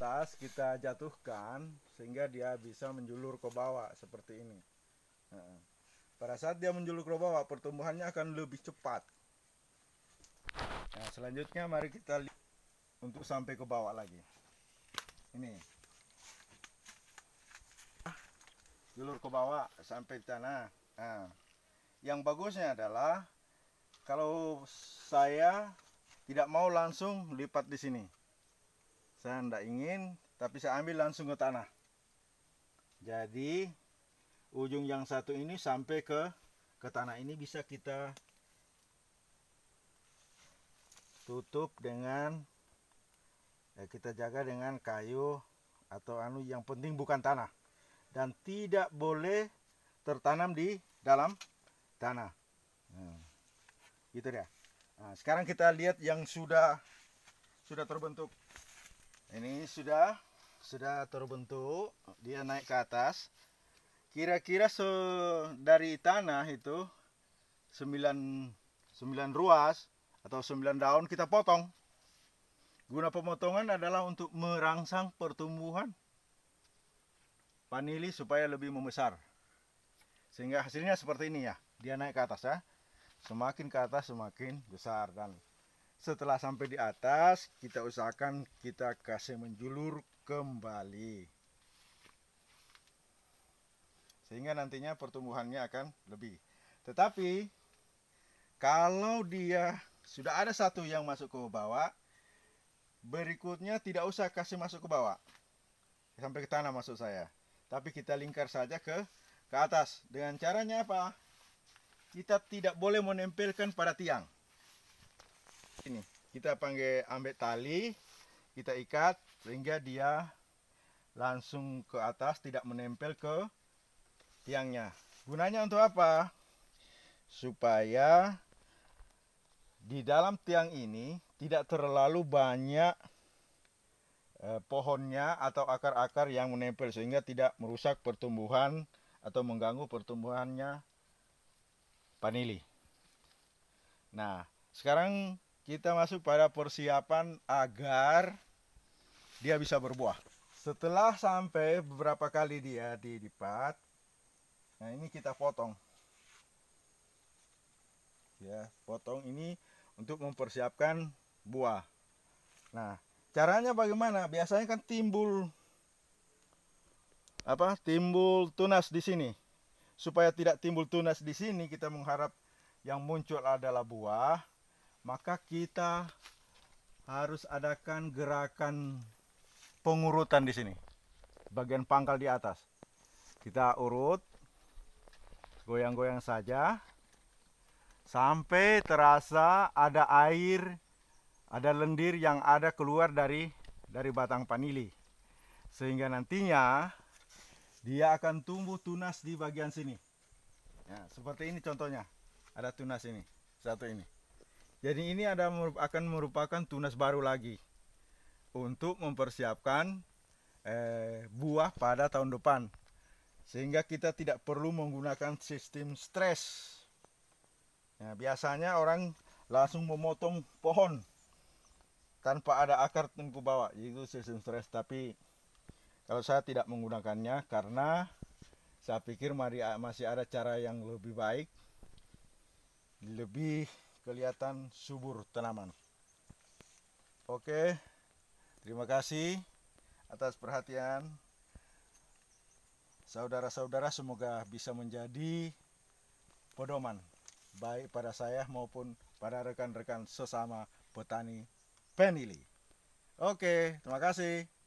atas kita jatuhkan sehingga dia bisa menjulur ke bawah seperti ini. Nah, pada saat dia menjulur ke bawah pertumbuhannya akan lebih cepat. Nah, selanjutnya mari kita lihat untuk sampai ke bawah lagi. Ini. Julur ke bawah sampai tanah. Nah, yang bagusnya adalah kalau saya tidak mau langsung lipat di sini saya tidak ingin tapi saya ambil langsung ke tanah jadi ujung yang satu ini sampai ke ke tanah ini bisa kita tutup dengan ya kita jaga dengan kayu atau anu yang penting bukan tanah dan tidak boleh tertanam di dalam tanah hmm. gitu ya. nah, sekarang kita lihat yang sudah sudah terbentuk ini sudah sudah terbentuk dia naik ke atas kira-kira se dari tanah itu sembilan 9 ruas atau sembilan daun kita potong guna pemotongan adalah untuk merangsang pertumbuhan panili supaya lebih membesar sehingga hasilnya seperti ini ya dia naik ke atas ya semakin ke atas semakin besar dan setelah sampai di atas, kita usahakan kita kasih menjulur kembali. Sehingga nantinya pertumbuhannya akan lebih. Tetapi, kalau dia sudah ada satu yang masuk ke bawah, berikutnya tidak usah kasih masuk ke bawah. Sampai ke tanah maksud saya. Tapi kita lingkar saja ke ke atas. Dengan caranya apa? Kita tidak boleh menempelkan pada tiang ini kita panggil ambek tali kita ikat sehingga dia langsung ke atas tidak menempel ke tiangnya gunanya untuk apa supaya di dalam tiang ini tidak terlalu banyak eh, pohonnya atau akar-akar yang menempel sehingga tidak merusak pertumbuhan atau mengganggu pertumbuhannya panili nah sekarang kita masuk pada persiapan agar dia bisa berbuah. Setelah sampai beberapa kali dia dilipat, nah ini kita potong. Ya, potong ini untuk mempersiapkan buah. Nah, caranya bagaimana? Biasanya kan timbul apa? Timbul tunas di sini. Supaya tidak timbul tunas di sini, kita mengharap yang muncul adalah buah maka kita harus adakan gerakan pengurutan di sini. Bagian pangkal di atas. Kita urut goyang-goyang saja sampai terasa ada air, ada lendir yang ada keluar dari dari batang panili. Sehingga nantinya dia akan tumbuh tunas di bagian sini. Ya, seperti ini contohnya. Ada tunas ini, satu ini. Jadi ini ada akan merupakan tunas baru lagi untuk mempersiapkan eh, buah pada tahun depan. Sehingga kita tidak perlu menggunakan sistem stres. Nah, biasanya orang langsung memotong pohon tanpa ada akar tungku bawa. bawah. Itu sistem stres tapi kalau saya tidak menggunakannya karena saya pikir masih ada cara yang lebih baik lebih kelihatan subur tanaman. Oke, terima kasih atas perhatian. Saudara-saudara semoga bisa menjadi pedoman baik pada saya maupun pada rekan-rekan sesama petani penili. Oke, terima kasih.